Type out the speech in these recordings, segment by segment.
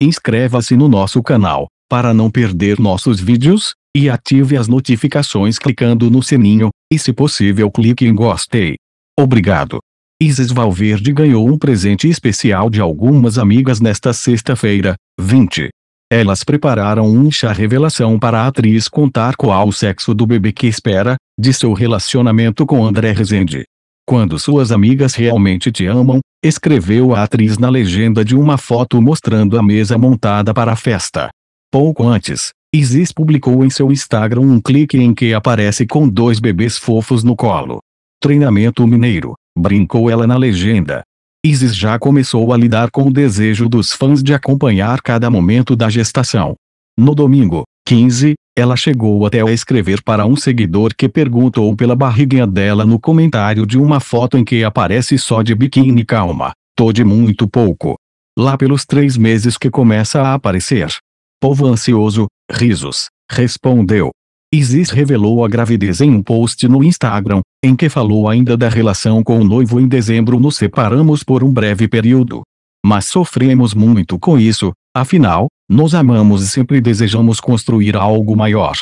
Inscreva-se no nosso canal, para não perder nossos vídeos, e ative as notificações clicando no sininho, e se possível clique em gostei. Obrigado. Isis Valverde ganhou um presente especial de algumas amigas nesta sexta-feira, 20. Elas prepararam um chá revelação para a atriz contar qual o sexo do bebê que espera, de seu relacionamento com André Rezende. Quando suas amigas realmente te amam, Escreveu a atriz na legenda de uma foto mostrando a mesa montada para a festa. Pouco antes, Isis publicou em seu Instagram um clique em que aparece com dois bebês fofos no colo. Treinamento mineiro, brincou ela na legenda. Isis já começou a lidar com o desejo dos fãs de acompanhar cada momento da gestação. No domingo, 15, ela chegou até a escrever para um seguidor que perguntou pela barriguinha dela no comentário de uma foto em que aparece só de biquíni calma. Tô de muito pouco. Lá pelos três meses que começa a aparecer. Povo ansioso, risos, respondeu. Isis revelou a gravidez em um post no Instagram, em que falou ainda da relação com o noivo em dezembro nos separamos por um breve período. Mas sofremos muito com isso, Afinal, nós amamos e sempre desejamos construir algo maior.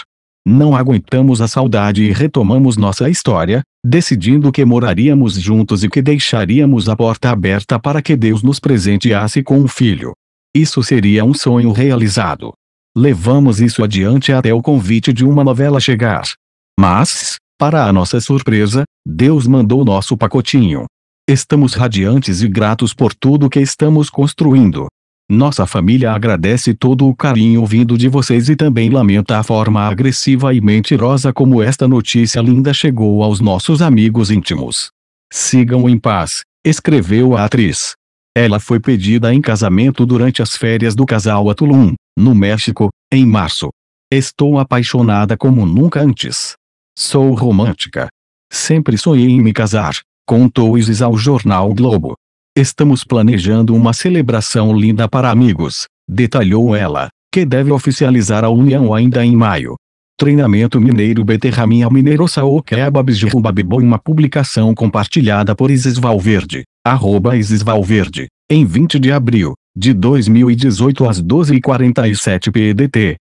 Não aguentamos a saudade e retomamos nossa história, decidindo que moraríamos juntos e que deixaríamos a porta aberta para que Deus nos presenteasse com um filho. Isso seria um sonho realizado. Levamos isso adiante até o convite de uma novela chegar. Mas, para a nossa surpresa, Deus mandou nosso pacotinho. Estamos radiantes e gratos por tudo que estamos construindo. Nossa família agradece todo o carinho vindo de vocês e também lamenta a forma agressiva e mentirosa como esta notícia linda chegou aos nossos amigos íntimos. Sigam em paz, escreveu a atriz. Ela foi pedida em casamento durante as férias do casal Atulum, Tulum, no México, em março. Estou apaixonada como nunca antes. Sou romântica. Sempre sonhei em me casar, contou Isis ao jornal Globo. Estamos planejando uma celebração linda para amigos, detalhou ela, que deve oficializar a união ainda em maio. Treinamento Mineiro Beterraminha Mineiro Sao Kebabs Uma publicação compartilhada por Isis Valverde, arroba Isis Valverde, em 20 de abril, de 2018 às 12h47 PDT.